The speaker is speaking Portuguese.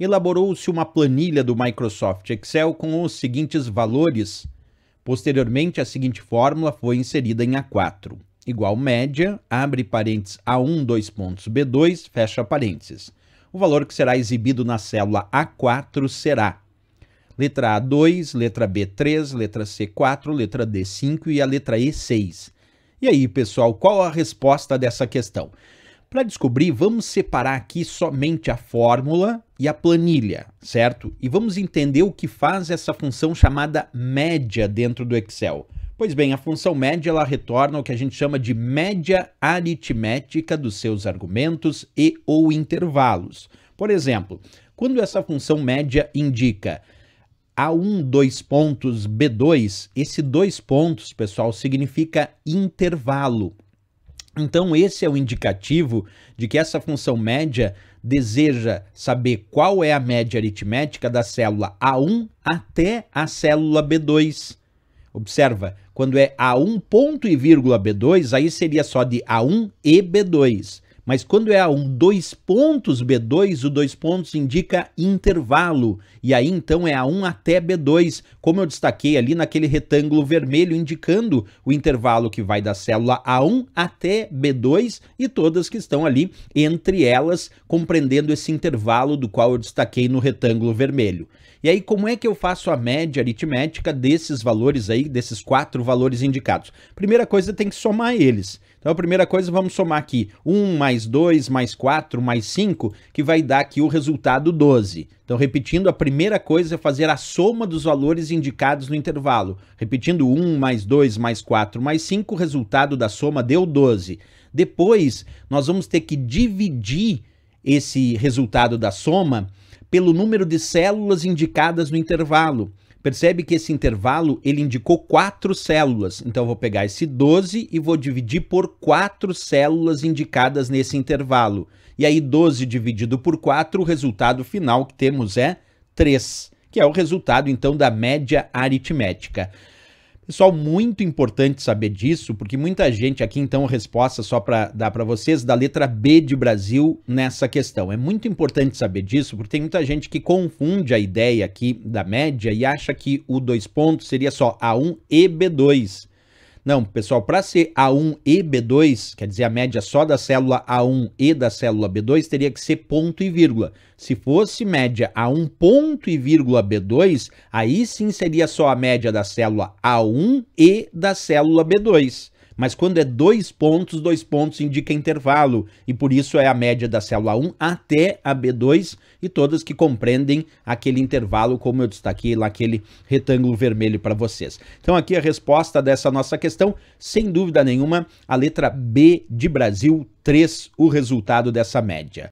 elaborou-se uma planilha do Microsoft Excel com os seguintes valores. Posteriormente, a seguinte fórmula foi inserida em A4, igual média, abre parênteses A1, dois pontos, B2, fecha parênteses. O valor que será exibido na célula A4 será letra A2, letra B3, letra C4, letra D5 e a letra E6. E aí, pessoal, qual a resposta dessa questão? Para descobrir, vamos separar aqui somente a fórmula e a planilha, certo? E vamos entender o que faz essa função chamada média dentro do Excel. Pois bem, a função média ela retorna o que a gente chama de média aritmética dos seus argumentos e ou intervalos. Por exemplo, quando essa função média indica a1, dois pontos, B2, esse dois pontos, pessoal, significa intervalo. Então, esse é o indicativo de que essa função média deseja saber qual é a média aritmética da célula A1 até a célula B2. Observa, quando é A1 ponto e vírgula B2, aí seria só de A1 e B2. Mas quando é um dois pontos B2, o dois pontos indica intervalo. E aí então é A1 até B2, como eu destaquei ali naquele retângulo vermelho, indicando o intervalo que vai da célula A1 até B2 e todas que estão ali entre elas, compreendendo esse intervalo do qual eu destaquei no retângulo vermelho. E aí, como é que eu faço a média aritmética desses valores aí, desses quatro valores indicados? Primeira coisa, tem que somar eles. Então, a primeira coisa, vamos somar aqui 1 mais mais 2, mais 4, mais 5, que vai dar aqui o resultado 12. Então, repetindo, a primeira coisa é fazer a soma dos valores indicados no intervalo. Repetindo 1, mais 2, mais 4, mais 5, o resultado da soma deu 12. Depois, nós vamos ter que dividir esse resultado da soma pelo número de células indicadas no intervalo. Percebe que esse intervalo ele indicou quatro células. Então eu vou pegar esse 12 e vou dividir por quatro células indicadas nesse intervalo. E aí 12 dividido por 4, o resultado final que temos é 3, que é o resultado então da média aritmética. Pessoal, muito importante saber disso, porque muita gente aqui então resposta só para dar para vocês da letra B de Brasil nessa questão. É muito importante saber disso, porque tem muita gente que confunde a ideia aqui da média e acha que o dois pontos seria só A1 e B2. Não, pessoal, para ser A1 e B2, quer dizer, a média só da célula A1 e da célula B2, teria que ser ponto e vírgula. Se fosse média A1 ponto e vírgula B2, aí sim seria só a média da célula A1 e da célula B2. Mas quando é dois pontos, dois pontos indica intervalo, e por isso é a média da célula 1 até a B2 e todas que compreendem aquele intervalo, como eu destaquei lá aquele retângulo vermelho para vocês. Então aqui a resposta dessa nossa questão, sem dúvida nenhuma, a letra B de Brasil 3, o resultado dessa média.